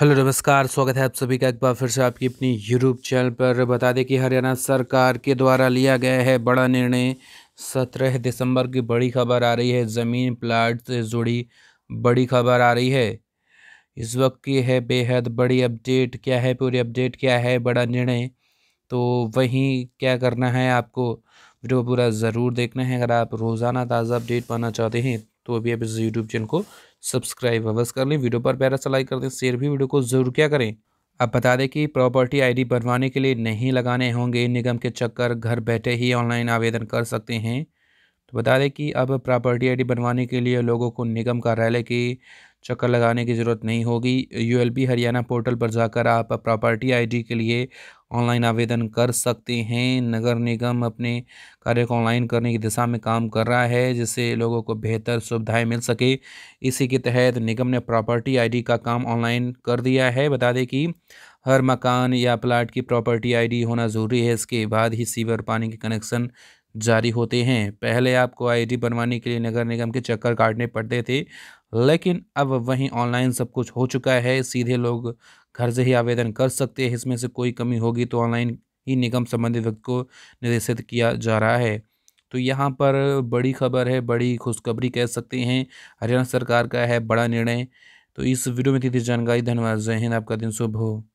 hello नमस्कार स्वागत है आप सभी का एक बार फिर से आपकी अपनी यूट्यूब चैनल पर बता दें कि हरियाणा सरकार के द्वारा लिया गया है बड़ा निर्णय सत्रह दिसंबर की बड़ी खबर आ रही है ज़मीन प्लाट से जुड़ी बड़ी खबर आ रही है इस वक्त की है बेहद बड़ी अपडेट क्या है पूरी अपडेट क्या है बड़ा निर्णय तो वहीं क्या करना है आपको वीडियो पूरा ज़रूर देखना है अगर आप रोज़ाना ताज़ा अपडेट पाना चाहते हैं तो अभी भी आप इस यूट्यूब चैनल को सब्सक्राइब अवश्य कर लें वीडियो पर प्यारा सा लाइक कर दें शेयर भी वीडियो को जरूर क्या करें आप बता दें कि प्रॉपर्टी आईडी बनवाने के लिए नहीं लगाने होंगे निगम के चक्कर घर बैठे ही ऑनलाइन आवेदन कर सकते हैं तो बता दें कि अब प्रॉपर्टी आईडी बनवाने के लिए लोगों को निगम कार्यालय की चक्कर लगाने की ज़रूरत नहीं होगी बी हरियाणा पोर्टल पर जाकर आप प्रॉपर्टी आईडी के लिए ऑनलाइन आवेदन कर सकते हैं नगर निगम अपने कार्य को ऑनलाइन करने की दिशा में काम कर रहा है जिससे लोगों को बेहतर सुविधाएं मिल सके इसी के तहत निगम ने प्रॉपर्टी आईडी का काम ऑनलाइन कर दिया है बता दें कि हर मकान या प्लाट की प्रॉपर्टी डी होना ज़रूरी है इसके बाद ही सीवर पानी के कनेक्शन जारी होते हैं पहले आपको आईडी बनवाने के लिए नगर निगम के चक्कर काटने पड़ते थे लेकिन अब वहीं ऑनलाइन सब कुछ हो चुका है सीधे लोग घर से ही आवेदन कर सकते हैं इसमें से कोई कमी होगी तो ऑनलाइन ही निगम संबंधित व्यक्ति को निर्देशित किया जा रहा है तो यहाँ पर बड़ी खबर है बड़ी खुशखबरी कह सकते हैं हरियाणा सरकार का है बड़ा निर्णय तो इस वीडियो में थी जानकारी धन्यवाद जय हिंद आपका दिन शुभ हो